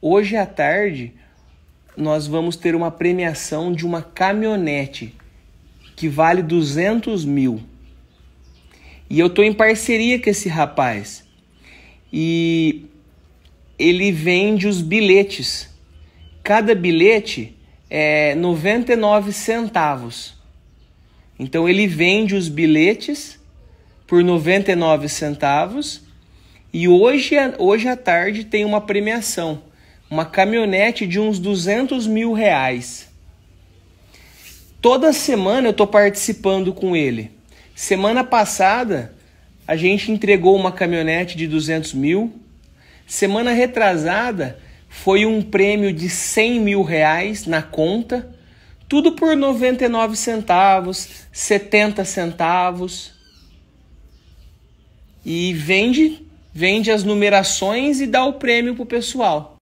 Hoje à tarde nós vamos ter uma premiação de uma caminhonete que vale 200 mil. E eu tô em parceria com esse rapaz. E ele vende os bilhetes. Cada bilhete é 99 centavos. Então ele vende os bilhetes por 99 centavos e hoje, hoje à tarde tem uma premiação uma caminhonete de uns 200 mil reais. Toda semana eu estou participando com ele. Semana passada a gente entregou uma caminhonete de 200 mil. Semana retrasada foi um prêmio de 100 mil reais na conta. Tudo por 99 centavos, 70 centavos. E vende, vende as numerações e dá o prêmio pro pessoal.